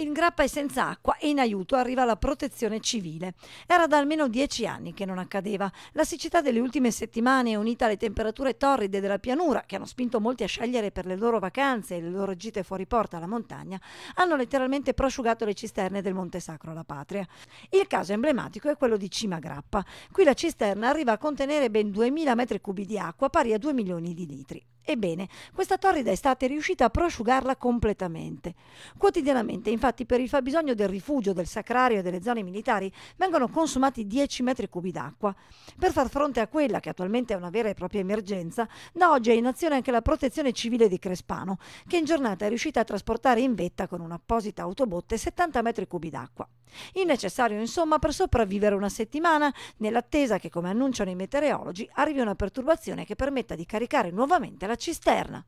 In grappa e senza acqua e in aiuto arriva la protezione civile. Era da almeno dieci anni che non accadeva. La siccità delle ultime settimane, unita alle temperature torride della pianura, che hanno spinto molti a scegliere per le loro vacanze e le loro gite fuori porta alla montagna, hanno letteralmente prosciugato le cisterne del Monte Sacro alla Patria. Il caso emblematico è quello di Cima Grappa. Qui la cisterna arriva a contenere ben 2000 metri cubi di acqua, pari a 2 milioni di litri. Ebbene, questa torrida estate è riuscita a prosciugarla completamente. Quotidianamente, infatti, per il fabbisogno del rifugio, del sacrario e delle zone militari vengono consumati 10 metri cubi d'acqua. Per far fronte a quella che attualmente è una vera e propria emergenza, da oggi è in azione anche la protezione civile di Crespano, che in giornata è riuscita a trasportare in vetta con un'apposita autobotte 70 metri cubi d'acqua. Il necessario insomma per sopravvivere una settimana nell'attesa che, come annunciano i meteorologi, arrivi una perturbazione che permetta di caricare nuovamente la cisterna.